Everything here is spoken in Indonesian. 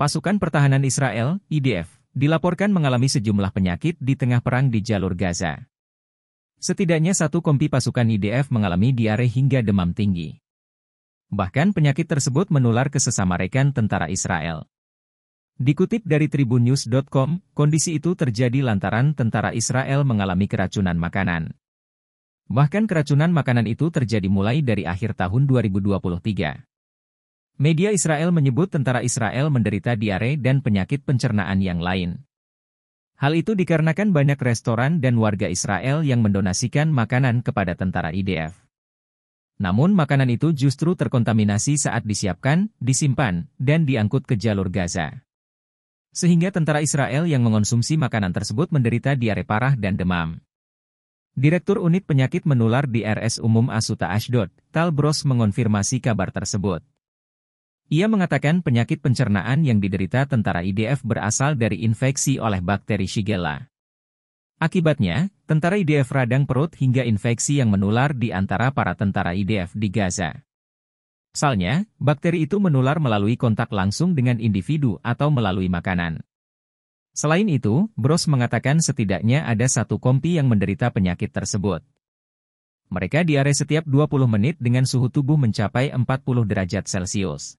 Pasukan pertahanan Israel, IDF, dilaporkan mengalami sejumlah penyakit di tengah perang di jalur Gaza. Setidaknya satu kompi pasukan IDF mengalami diare hingga demam tinggi. Bahkan penyakit tersebut menular ke sesama rekan tentara Israel. Dikutip dari tribunnews.com, kondisi itu terjadi lantaran tentara Israel mengalami keracunan makanan. Bahkan keracunan makanan itu terjadi mulai dari akhir tahun 2023. Media Israel menyebut tentara Israel menderita diare dan penyakit pencernaan yang lain. Hal itu dikarenakan banyak restoran dan warga Israel yang mendonasikan makanan kepada tentara IDF. Namun makanan itu justru terkontaminasi saat disiapkan, disimpan, dan diangkut ke jalur Gaza. Sehingga tentara Israel yang mengonsumsi makanan tersebut menderita diare parah dan demam. Direktur Unit Penyakit Menular di RS Umum Asuta Ashdod, Tal Bros mengonfirmasi kabar tersebut. Ia mengatakan penyakit pencernaan yang diderita tentara IDF berasal dari infeksi oleh bakteri Shigella. Akibatnya, tentara IDF radang perut hingga infeksi yang menular di antara para tentara IDF di Gaza. Soalnya, bakteri itu menular melalui kontak langsung dengan individu atau melalui makanan. Selain itu, Bros mengatakan setidaknya ada satu kompi yang menderita penyakit tersebut. Mereka diare setiap 20 menit dengan suhu tubuh mencapai 40 derajat Celcius.